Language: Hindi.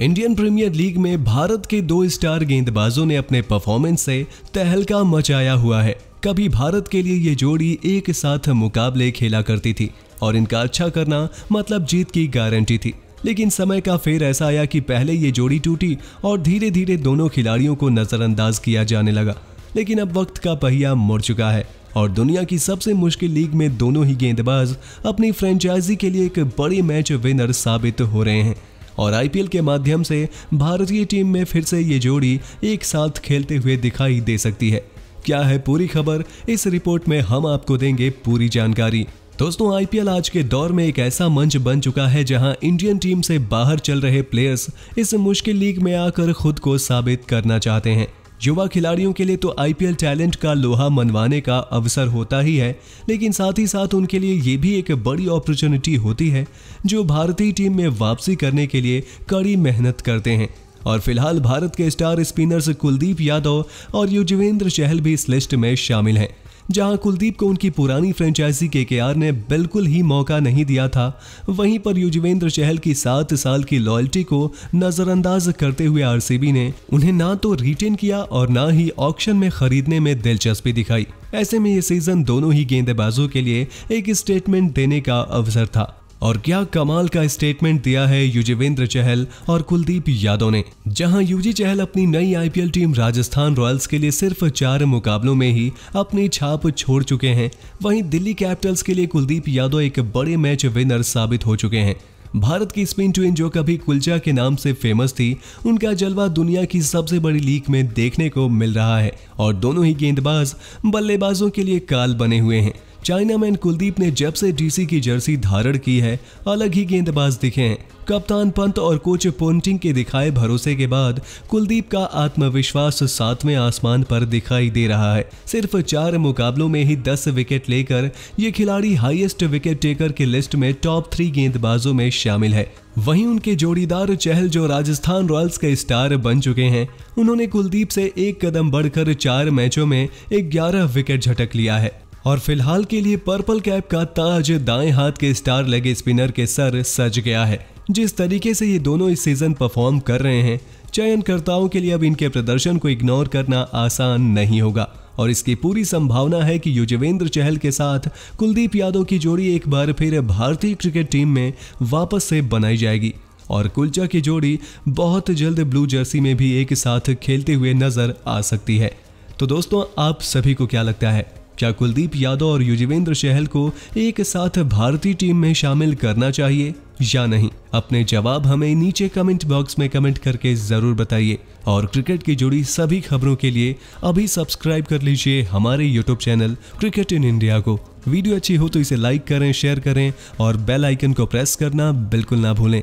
इंडियन प्रीमियर लीग में भारत के दो स्टार गेंदबाजों ने अपने परफॉर्मेंस से तहलका मचाया हुआ है कभी भारत के लिए ये जोड़ी एक साथ मुकाबले खेला करती थी और इनका अच्छा करना मतलब जीत की गारंटी थी लेकिन समय का फेर ऐसा आया कि पहले ये जोड़ी टूटी और धीरे धीरे दोनों खिलाड़ियों को नजरअंदाज किया जाने लगा लेकिन अब वक्त का पहिया मुड़ चुका है और दुनिया की सबसे मुश्किल लीग में दोनों ही गेंदबाज अपनी फ्रेंचाइजी के लिए एक बड़ी मैच विनर साबित हो रहे हैं और आईपीएल के माध्यम से भारतीय टीम में फिर से ये जोड़ी एक साथ खेलते हुए दिखाई दे सकती है क्या है पूरी खबर इस रिपोर्ट में हम आपको देंगे पूरी जानकारी दोस्तों आईपीएल आज के दौर में एक ऐसा मंच बन चुका है जहां इंडियन टीम से बाहर चल रहे प्लेयर्स इस मुश्किल लीग में आकर खुद को साबित करना चाहते हैं युवा खिलाड़ियों के लिए तो आईपीएल टैलेंट का लोहा मनवाने का अवसर होता ही है लेकिन साथ ही साथ उनके लिए ये भी एक बड़ी अपॉर्चुनिटी होती है जो भारतीय टीम में वापसी करने के लिए कड़ी मेहनत करते हैं और फिलहाल भारत के स्टार स्पिनर्स कुलदीप यादव और युजवेंद्र चहल भी इस लिस्ट में शामिल हैं जहां कुलदीप को उनकी पुरानी फ्रेंचाइजी आर ने बिल्कुल ही मौका नहीं दिया था वहीं पर युजवेंद्र चहल की सात साल की लॉयल्टी को नजरअंदाज करते हुए आर ने उन्हें ना तो रिटेन किया और ना ही ऑक्शन में खरीदने में दिलचस्पी दिखाई ऐसे में ये सीजन दोनों ही गेंदबाजों के लिए एक स्टेटमेंट देने का अवसर था और क्या कमाल का स्टेटमेंट दिया है युजवेंद्र चहल और कुलदीप यादव ने जहां यूजी चहल अपनी नई आईपीएल टीम राजस्थान रॉयल्स के लिए सिर्फ चार मुकाबलों में ही अपनी छाप छोड़ चुके हैं वहीं दिल्ली कैपिटल्स के लिए कुलदीप यादव एक बड़े मैच विनर साबित हो चुके हैं भारत की स्पिन ट्विन जो कभी कुलचा के नाम से फेमस थी उनका जलवा दुनिया की सबसे बड़ी लीग में देखने को मिल रहा है और दोनों ही गेंदबाज बल्लेबाजों के लिए काल बने हुए हैं चाइनामैन कुलदीप ने जब से डीसी की जर्सी धारण की है अलग ही गेंदबाज दिखे हैं कप्तान पंत और कोच पोन्टिंग के दिखाए भरोसे के बाद कुलदीप का आत्मविश्वास सातवें आसमान पर दिखाई दे रहा है सिर्फ चार मुकाबलों में ही दस विकेट लेकर ये खिलाड़ी हाईएस्ट विकेट टेकर की लिस्ट में टॉप थ्री गेंदबाजों में शामिल है वहीं उनके जोड़ीदार चहल जो राजस्थान रॉयल्स के स्टार बन चुके हैं उन्होंने कुलदीप से एक कदम बढ़कर चार मैचों में ग्यारह विकेट झटक लिया है और फिलहाल के लिए पर्पल कैप का ताज दाएं हाथ के स्टार लेग स्पिनर के सर सज गया है जिस तरीके से ये दोनों इस सीजन परफॉर्म कर रहे हैं चयनकर्ताओं के लिए अब इनके प्रदर्शन को इग्नोर करना आसान नहीं होगा और इसकी पूरी संभावना है कि युजवेंद्र चहल के साथ कुलदीप यादव की जोड़ी एक बार फिर भारतीय क्रिकेट टीम में वापस से बनाई जाएगी और कुलचा की जोड़ी बहुत जल्द ब्लू जर्सी में भी एक साथ खेलते हुए नजर आ सकती है तो दोस्तों आप सभी को क्या लगता है क्या कुलदीप यादव और युजवेंद्र चहल को एक साथ भारतीय टीम में शामिल करना चाहिए या नहीं अपने जवाब हमें नीचे कमेंट बॉक्स में कमेंट करके जरूर बताइए और क्रिकेट की जुड़ी सभी खबरों के लिए अभी सब्सक्राइब कर लीजिए हमारे YouTube channel cricket in India को वीडियो अच्छी हो तो इसे लाइक करें शेयर करें और बेल आइकन को प्रेस करना बिल्कुल ना भूलें